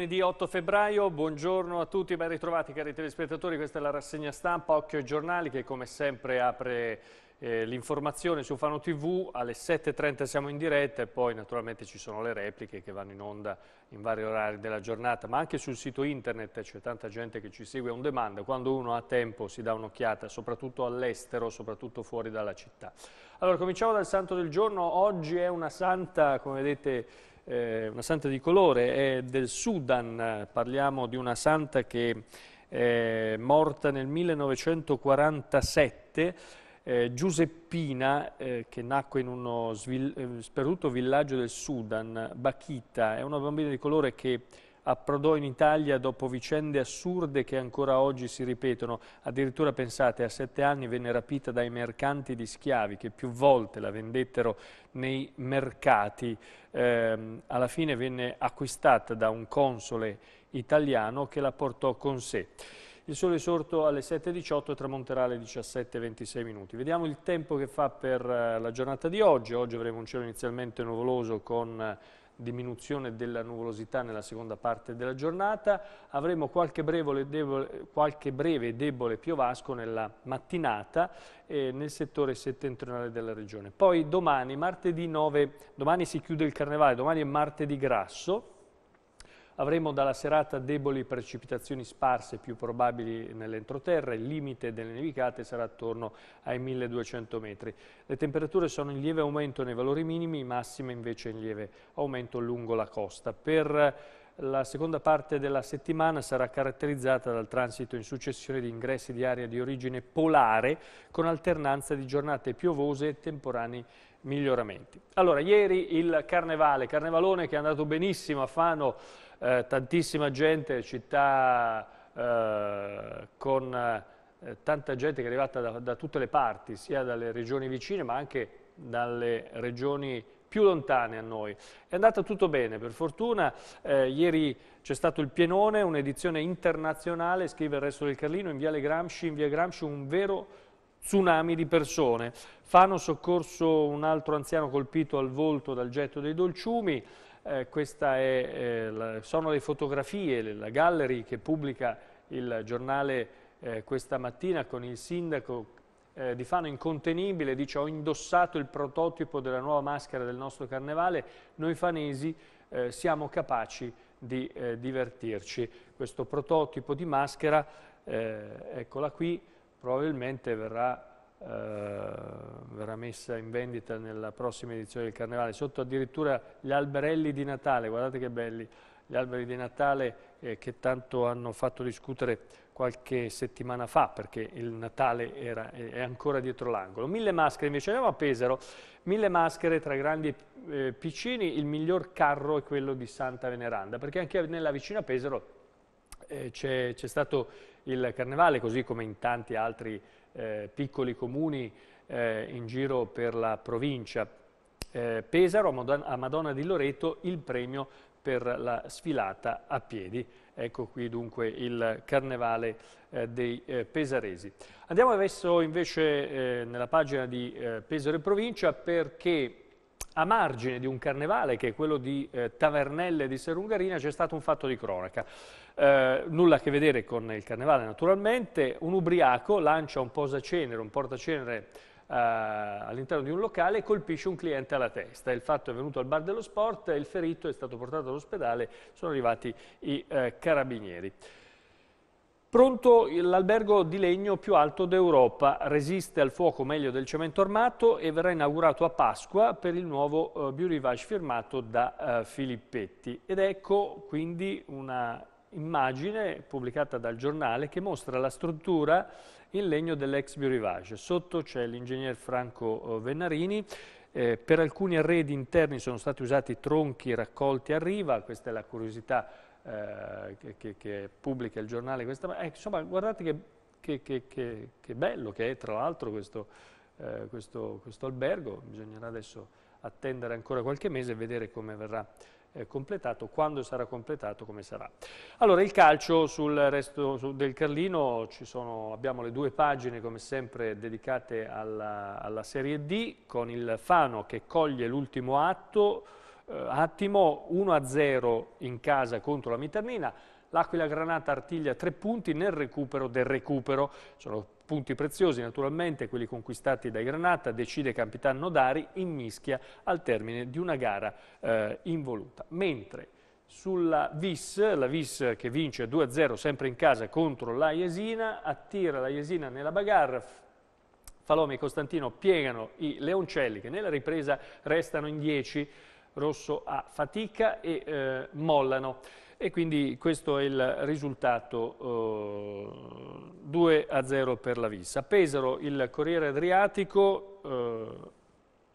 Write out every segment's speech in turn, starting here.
lunedì 8 febbraio, buongiorno a tutti, ben ritrovati cari telespettatori, questa è la rassegna stampa Occhio ai giornali che come sempre apre eh, l'informazione su Fano TV, alle 7.30 siamo in diretta e poi naturalmente ci sono le repliche che vanno in onda in vari orari della giornata, ma anche sul sito internet c'è tanta gente che ci segue on demand, quando uno ha tempo si dà un'occhiata, soprattutto all'estero, soprattutto fuori dalla città. Allora cominciamo dal santo del giorno, oggi è una santa, come vedete, eh, una santa di colore, è del Sudan, parliamo di una santa che è morta nel 1947, eh, Giuseppina, eh, che nacque in uno svil- eh, speruto villaggio del Sudan, Bakita, è una bambina di colore che approdò in Italia dopo vicende assurde che ancora oggi si ripetono. Addirittura pensate, a sette anni venne rapita dai mercanti di schiavi che più volte la vendettero nei mercati. Eh, alla fine venne acquistata da un console italiano che la portò con sé. Il sole è sorto alle 7.18 e tramonterà alle 17.26 minuti. Vediamo il tempo che fa per eh, la giornata di oggi. Oggi avremo un cielo inizialmente nuvoloso con diminuzione della nuvolosità nella seconda parte della giornata, avremo qualche breve e debole, qualche breve, debole piovasco nella mattinata eh, nel settore settentrionale della regione. Poi domani, martedì 9, domani si chiude il carnevale, domani è martedì grasso, Avremo dalla serata deboli precipitazioni sparse più probabili nell'entroterra, il limite delle nevicate sarà attorno ai 1200 metri. Le temperature sono in lieve aumento nei valori minimi, massime invece in lieve aumento lungo la costa. Per la seconda parte della settimana sarà caratterizzata dal transito in successione di ingressi di aria di origine polare con alternanza di giornate piovose e temporanei miglioramenti. Allora, ieri il carnevale, carnevalone che è andato benissimo a Fano eh, tantissima gente, città eh, con eh, tanta gente che è arrivata da, da, tutte le parti, sia dalle regioni vicine ma anche dalle regioni più lontane a noi. È andata tutto bene, per fortuna. Eh, ieri c'è stato il Pienone, un'edizione internazionale, scrive il Resto del Carlino, in Viale Gramsci, in Via Gramsci un vero tsunami di persone. Fano soccorso un altro anziano colpito al volto dal getto dei dolciumi, eh, è, eh, la, sono le fotografie, le, la gallery che pubblica il giornale eh, questa mattina con il sindaco eh, di Fano incontenibile, dice ho indossato il prototipo della nuova maschera del nostro carnevale, noi fanesi eh, siamo capaci di eh, divertirci. Questo prototipo di maschera, eh, eccola qui, probabilmente verrà sarà messa in vendita nella prossima edizione del Carnevale, sotto addirittura gli alberelli di Natale, guardate che belli, gli alberi di Natale eh, che tanto hanno fatto discutere qualche settimana fa perché il Natale era, è ancora dietro l'angolo. Mille maschere, invece andiamo a Pesaro, mille maschere tra grandi e eh, piccini, il miglior carro è quello di Santa Veneranda perché anche nella vicina Pesaro eh, c'è stato il Carnevale così come in tanti altri eh, piccoli comuni eh, in giro per la provincia eh, Pesaro, a Madonna, di Loreto il premio per la sfilata a piedi. Ecco qui dunque il carnevale eh, dei eh, pesaresi. Andiamo adesso invece eh, nella pagina di eh, Pesaro e Provincia perché a margine di un carnevale che è quello di eh, Tavernelle di Serungarina c'è stato un fatto di cronaca. Eh, nulla a che vedere con il carnevale naturalmente, un ubriaco lancia un posacenere, un portacenere eh, all'interno di un locale e colpisce un cliente alla testa. Il fatto è venuto al bar dello sport, il ferito è stato portato all'ospedale, sono arrivati i eh, carabinieri. Pronto l'albergo di legno più alto d'Europa, resiste al fuoco meglio del cemento armato e verrà inaugurato a Pasqua per il nuovo eh, Beauty Vage firmato da eh, Filippetti. Ed ecco quindi una immagine pubblicata dal giornale che mostra la struttura in legno dell'ex Biorivage. Sotto c'è l'ingegner Franco eh, Vennarini. Eh, per alcuni arredi interni sono stati usati tronchi raccolti a riva, questa è la curiosità eh, che, che, pubblica il giornale. Questa, eh, insomma, guardate che, che, bello che è tra l'altro questo, eh, questo, questo albergo, bisognerà adesso attendere ancora qualche mese e vedere come verrà eh, completato, quando sarà completato, come sarà. Allora, il calcio sul resto del Carlino, ci sono, abbiamo le due pagine come sempre dedicate alla, alla Serie D, con il Fano che coglie l'ultimo atto, eh, attimo 1-0 in casa contro la Miternina, l'Aquila Granata artiglia tre punti nel recupero del recupero. Sono punti preziosi naturalmente, quelli conquistati dai Granata, decide capitano Dari in mischia al termine di una gara eh, involuta. Mentre sulla Vis, la Vis che vince 2-0 sempre in casa contro la Iesina, attira la Iesina nella bagarre, Falomi e Costantino piegano i Leoncelli che nella ripresa restano in 10, Rosso a fatica e eh, mollano. E quindi questo è il risultato eh, 2 a 0 per la Vissa. Pesaro, il Corriere Adriatico, eh,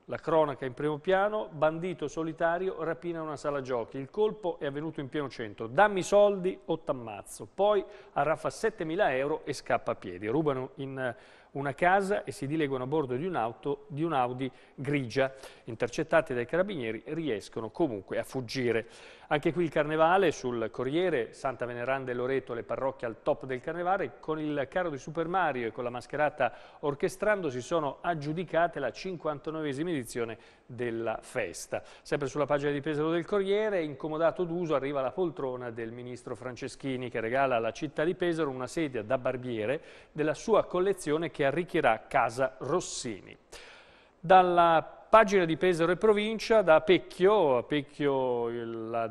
la cronaca in primo piano, bandito solitario, rapina una sala giochi. Il colpo è avvenuto in pieno centro. Dammi soldi o t'ammazzo. Poi arraffa 7.000 euro e scappa a piedi. Rubano in una casa e si dileguano a bordo di un'auto, di un'Audi grigia. Intercettati dai carabinieri riescono comunque a fuggire. Anche qui il carnevale sul Corriere, Santa Veneranda e Loreto, le parrocchie al top del carnevale, con il carro di Super Mario e con la mascherata orchestrando si sono aggiudicate la 59esima edizione della festa. Sempre sulla pagina di Pesaro del Corriere, incomodato d'uso, arriva la poltrona del ministro Franceschini che regala alla città di Pesaro una sedia da barbiere della sua collezione che arricchirà Casa Rossini. Dalla pagina di Pesaro e provincia, da Pecchio, a Pecchio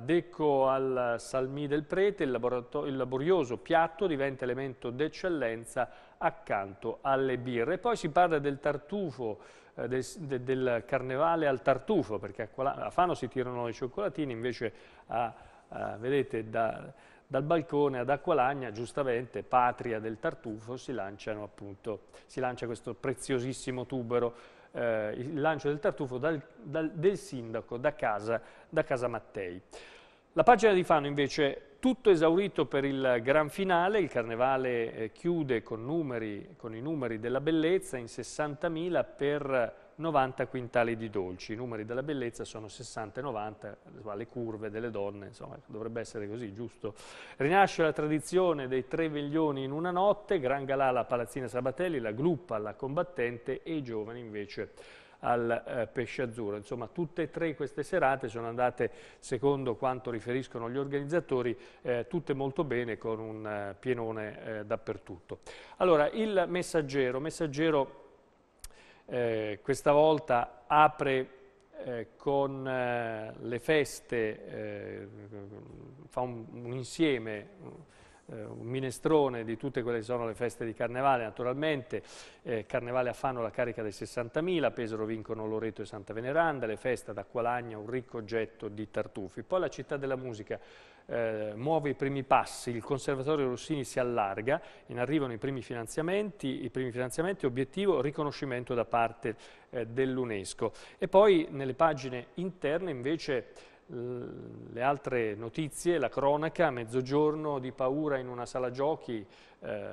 Deco al Salmì del Prete, il, il laborioso piatto diventa elemento d'eccellenza accanto alle birre. Poi si parla del tartufo, eh, del, de, del, carnevale al tartufo, perché a, Fano si tirano i cioccolatini, invece a, a, vedete da, dal balcone ad Acqualagna, giustamente patria del tartufo, si, appunto, si lancia questo preziosissimo tubero eh, il lancio del tartufo dal, dal, del sindaco da casa, da casa Mattei. La pagina di Fano invece tutto esaurito per il gran finale, il carnevale eh, chiude con, numeri, con, i numeri della bellezza in 60.000 per 90 quintali di dolci, i numeri della bellezza sono 60 e 90, le curve delle donne, insomma dovrebbe essere così, giusto? Rinasce la tradizione dei tre veglioni in una notte, Gran Galà alla Palazzina Sabatelli, la Gluppa alla Combattente e i giovani invece al eh, Pesce Azzurro. Insomma, tutte e tre queste serate sono andate, secondo quanto riferiscono gli organizzatori, eh, tutte molto bene con un eh, pienone eh, dappertutto. Allora, il messaggero, messaggero eh, questa volta apre eh, con eh, le feste, eh, fa un, un insieme, eh, un minestrone di tutte quelle che sono le feste di Carnevale naturalmente, eh, Carnevale a Fano la carica dei 60.000, Pesaro vincono Loreto e Santa Veneranda, le feste ad Acqualagna un ricco getto di tartufi. Poi la città della musica eh, muove i primi passi, il Conservatorio Rossini si allarga, in arrivano i primi finanziamenti, i primi finanziamenti obiettivo riconoscimento da parte eh, dell'UNESCO. E poi nelle pagine interne invece le altre notizie, la cronaca, mezzogiorno di paura in una sala giochi, eh,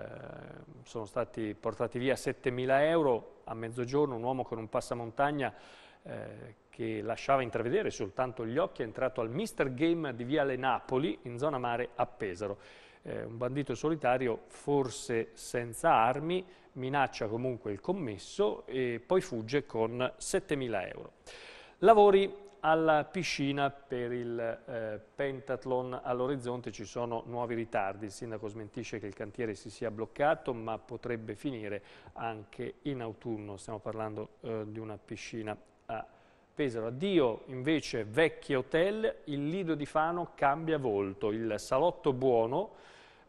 sono stati portati via 7.000 euro, a mezzogiorno un uomo con un passamontagna eh, che lasciava intravedere soltanto gli occhi, è entrato al Mister Game di Viale Napoli, in zona mare a Pesaro. Eh, un bandito solitario, forse senza armi, minaccia comunque il commesso e poi fugge con 7.000 euro. Lavori alla piscina per il eh, pentathlon all'orizzonte ci sono nuovi ritardi. Il sindaco smentisce che il cantiere si sia bloccato, ma potrebbe finire anche in autunno. Stiamo parlando eh, di una piscina a sospesero. Addio invece vecchi hotel, il Lido di Fano cambia volto, il Salotto Buono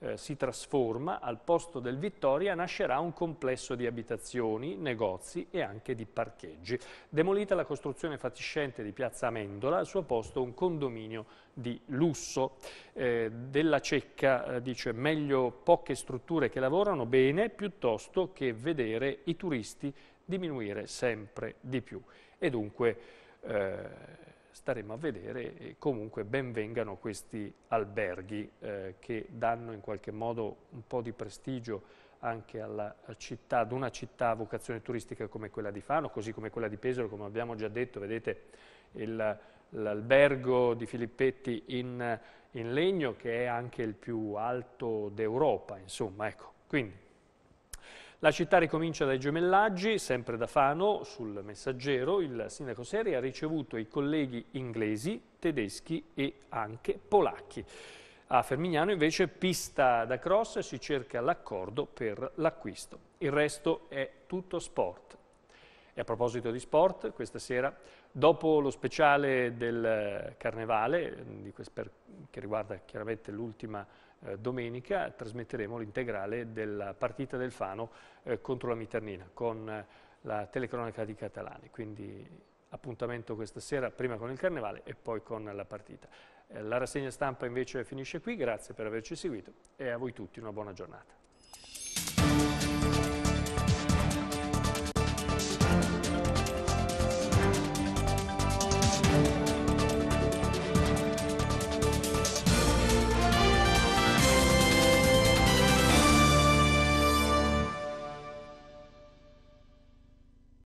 eh, si trasforma, al posto del Vittoria nascerà un complesso di abitazioni, negozi e anche di parcheggi. Demolita la costruzione fatiscente di Piazza Amendola, al suo posto un condominio di lusso. Eh, della Cecca eh, dice meglio poche strutture che lavorano bene piuttosto che vedere i turisti diminuire sempre di più. E dunque eh, staremo a vedere e comunque ben vengano questi alberghi eh, che danno in qualche modo un po' di prestigio anche alla città, ad una città a vocazione turistica come quella di Fano, così come quella di Pesaro, come abbiamo già detto, vedete l'albergo di Filippetti in, in, legno che è anche il più alto d'Europa, insomma, ecco. Quindi la città ricomincia dai gemellaggi, sempre da Fano, sul messaggero, il sindaco Seri ha ricevuto i colleghi inglesi, tedeschi e anche polacchi. A Fermignano invece pista da cross e si cerca l'accordo per l'acquisto. Il resto è tutto sport. E a proposito di sport, questa sera, dopo lo speciale del eh, Carnevale, per, che riguarda chiaramente l'ultima eh, domenica trasmetteremo l'integrale della partita del Fano eh, contro la Miternina con eh, la telecronaca di Catalani. Quindi appuntamento questa sera, prima con il Carnevale e poi con la partita. Eh, la rassegna stampa invece finisce qui, grazie per averci seguito e a voi tutti una buona giornata.